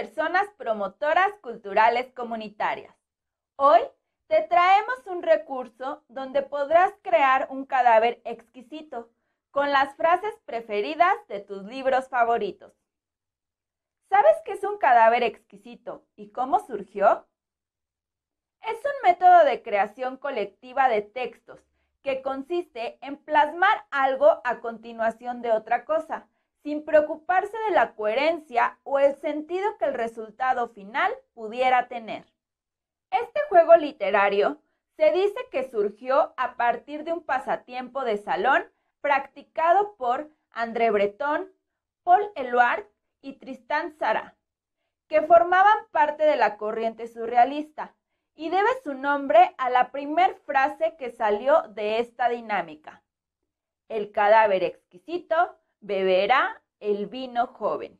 personas promotoras culturales comunitarias. Hoy te traemos un recurso donde podrás crear un cadáver exquisito con las frases preferidas de tus libros favoritos. ¿Sabes qué es un cadáver exquisito y cómo surgió? Es un método de creación colectiva de textos que consiste en plasmar algo a continuación de otra cosa sin preocuparse de la coherencia o el sentido que el resultado final pudiera tener. Este juego literario se dice que surgió a partir de un pasatiempo de salón practicado por André Breton, Paul Eluard y Tristán Sara, que formaban parte de la corriente surrealista y debe su nombre a la primer frase que salió de esta dinámica. El cadáver exquisito beberá el vino joven.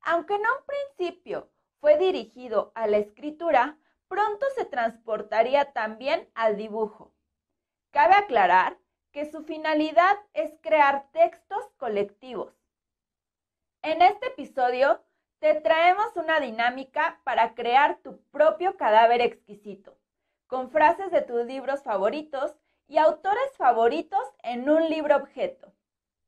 Aunque en un principio fue dirigido a la escritura, pronto se transportaría también al dibujo. Cabe aclarar que su finalidad es crear textos colectivos. En este episodio te traemos una dinámica para crear tu propio cadáver exquisito, con frases de tus libros favoritos y autores favoritos en un libro objeto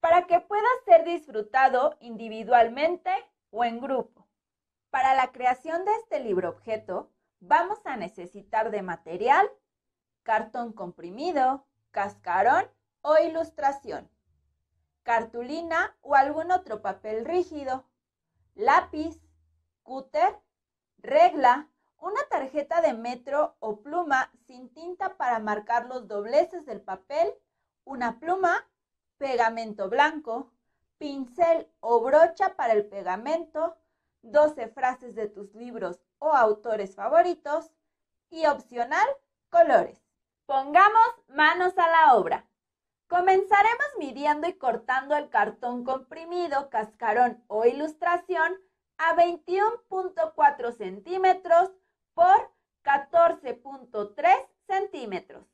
para que pueda ser disfrutado individualmente o en grupo. Para la creación de este libro objeto vamos a necesitar de material, cartón comprimido, cascarón o ilustración, cartulina o algún otro papel rígido, lápiz, cúter, regla, una tarjeta de metro o pluma sin tinta para marcar los dobleces del papel, una pluma pegamento blanco, pincel o brocha para el pegamento, 12 frases de tus libros o autores favoritos y opcional, colores. Pongamos manos a la obra. Comenzaremos midiendo y cortando el cartón comprimido, cascarón o ilustración a 21.4 centímetros por 14.3 centímetros.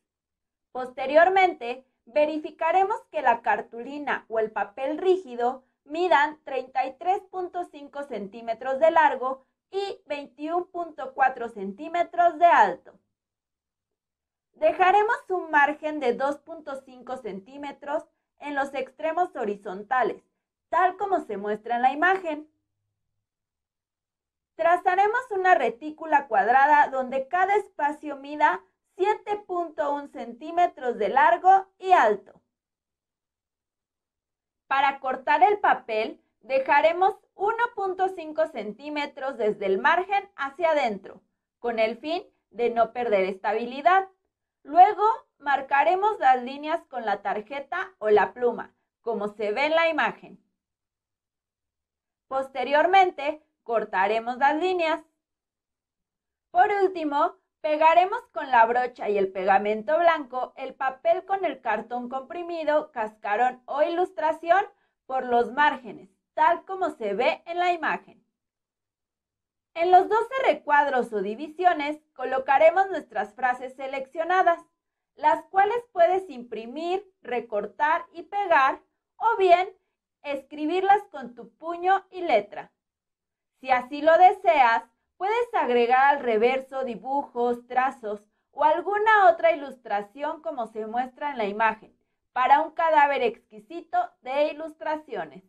Posteriormente, verificaremos que la cartulina o el papel rígido midan 33.5 centímetros de largo y 21.4 centímetros de alto. Dejaremos un margen de 2.5 centímetros en los extremos horizontales, tal como se muestra en la imagen. Trazaremos una retícula cuadrada donde cada espacio mida 7.1 centímetros de largo y alto. Para cortar el papel, dejaremos 1.5 centímetros desde el margen hacia adentro, con el fin de no perder estabilidad. Luego, marcaremos las líneas con la tarjeta o la pluma, como se ve en la imagen. Posteriormente, cortaremos las líneas. Por último, Pegaremos con la brocha y el pegamento blanco el papel con el cartón comprimido, cascarón o ilustración por los márgenes, tal como se ve en la imagen. En los 12 recuadros o divisiones colocaremos nuestras frases seleccionadas, las cuales puedes imprimir, recortar y pegar, o bien escribirlas con tu puño y letra. Si así lo deseas, Puedes agregar al reverso dibujos, trazos o alguna otra ilustración como se muestra en la imagen para un cadáver exquisito de ilustraciones.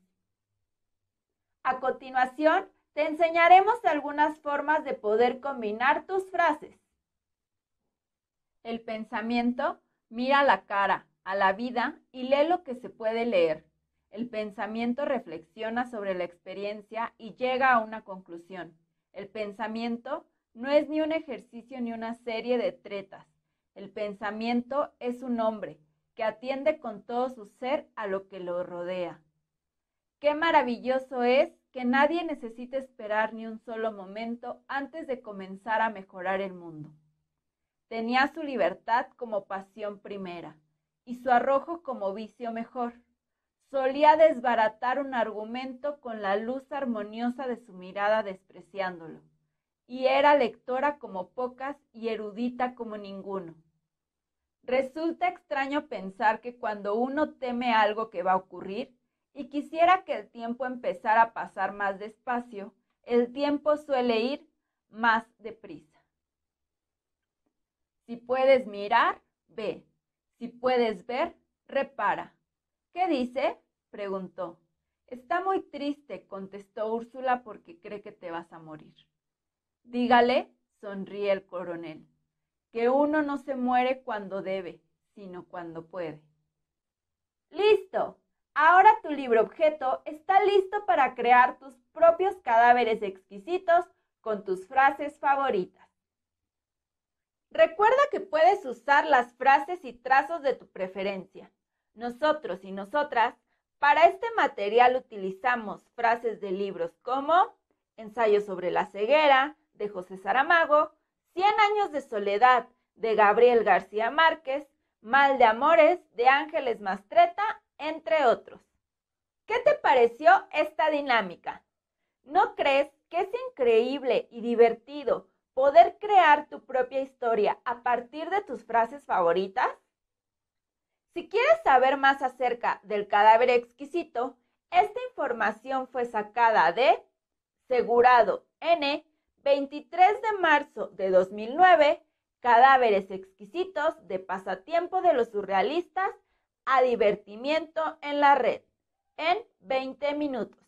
A continuación, te enseñaremos algunas formas de poder combinar tus frases. El pensamiento mira la cara, a la vida y lee lo que se puede leer. El pensamiento reflexiona sobre la experiencia y llega a una conclusión. El pensamiento no es ni un ejercicio ni una serie de tretas. El pensamiento es un hombre que atiende con todo su ser a lo que lo rodea. Qué maravilloso es que nadie necesite esperar ni un solo momento antes de comenzar a mejorar el mundo. Tenía su libertad como pasión primera y su arrojo como vicio mejor. Solía desbaratar un argumento con la luz armoniosa de su mirada despreciándolo, y era lectora como pocas y erudita como ninguno. Resulta extraño pensar que cuando uno teme algo que va a ocurrir y quisiera que el tiempo empezara a pasar más despacio, el tiempo suele ir más deprisa. Si puedes mirar, ve. Si puedes ver, repara. ¿Qué dice? preguntó. Está muy triste, contestó Úrsula porque cree que te vas a morir. Dígale, sonríe el coronel, que uno no se muere cuando debe, sino cuando puede. Listo. Ahora tu libro objeto está listo para crear tus propios cadáveres exquisitos con tus frases favoritas. Recuerda que puedes usar las frases y trazos de tu preferencia. Nosotros y nosotras, para este material utilizamos frases de libros como Ensayo sobre la ceguera de José Saramago, Cien años de soledad de Gabriel García Márquez, Mal de Amores de Ángeles Mastreta, entre otros. ¿Qué te pareció esta dinámica? ¿No crees que es increíble y divertido poder crear tu propia historia a partir de tus frases favoritas? Si quieres saber más acerca del cadáver exquisito, esta información fue sacada de Segurado N, 23 de marzo de 2009, Cadáveres exquisitos de pasatiempo de los surrealistas a divertimiento en la red, en 20 minutos.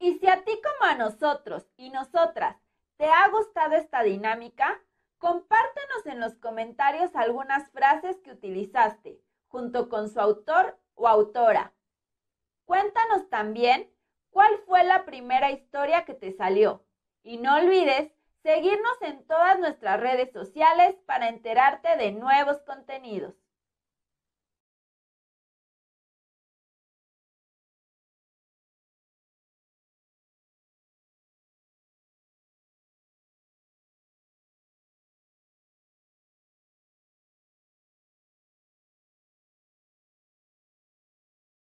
Y si a ti como a nosotros y nosotras te ha gustado esta dinámica, compártenos en los comentarios algunas frases que utilizaste junto con su autor o autora. Cuéntanos también cuál fue la primera historia que te salió. Y no olvides seguirnos en todas nuestras redes sociales para enterarte de nuevos contenidos.